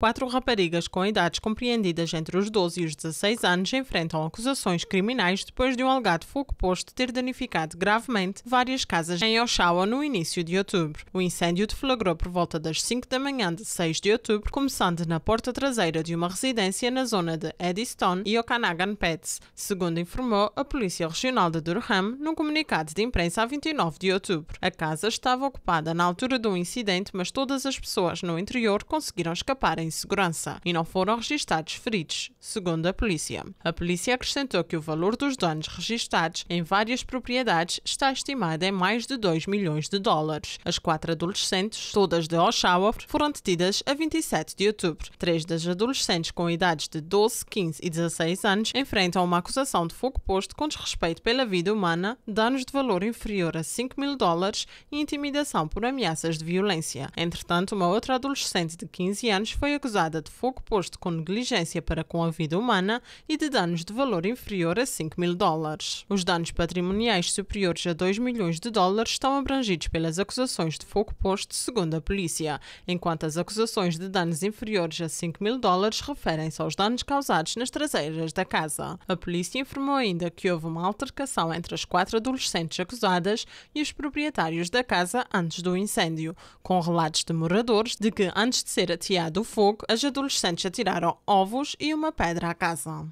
Quatro raparigas com idades compreendidas entre os 12 e os 16 anos enfrentam acusações criminais depois de um alegado fogo posto ter danificado gravemente várias casas em Oshawa no início de outubro. O incêndio deflagrou por volta das 5 da manhã de 6 de outubro, começando na porta traseira de uma residência na zona de Eddystone e Okanagan Pets, segundo informou a Polícia Regional de Durham num comunicado de imprensa a 29 de outubro. A casa estava ocupada na altura do incidente, mas todas as pessoas no interior conseguiram escapar em em segurança e não foram registados feridos, segundo a polícia. A polícia acrescentou que o valor dos danos registados em várias propriedades está estimado em mais de 2 milhões de dólares. As quatro adolescentes, todas de Oshawa, foram detidas a 27 de outubro. Três das adolescentes com idades de 12, 15 e 16 anos enfrentam uma acusação de fogo posto com desrespeito pela vida humana, danos de valor inferior a 5 mil dólares e intimidação por ameaças de violência. Entretanto, uma outra adolescente de 15 anos foi acusada de fogo posto com negligência para com a vida humana e de danos de valor inferior a 5 mil dólares. Os danos patrimoniais superiores a 2 milhões de dólares estão abrangidos pelas acusações de fogo posto, segundo a polícia, enquanto as acusações de danos inferiores a 5 mil dólares referem-se aos danos causados nas traseiras da casa. A polícia informou ainda que houve uma altercação entre as quatro adolescentes acusadas e os proprietários da casa antes do incêndio, com relatos de moradores de que, antes de ser ateado o fogo, as adolescentes atiraram ovos e uma pedra à casa.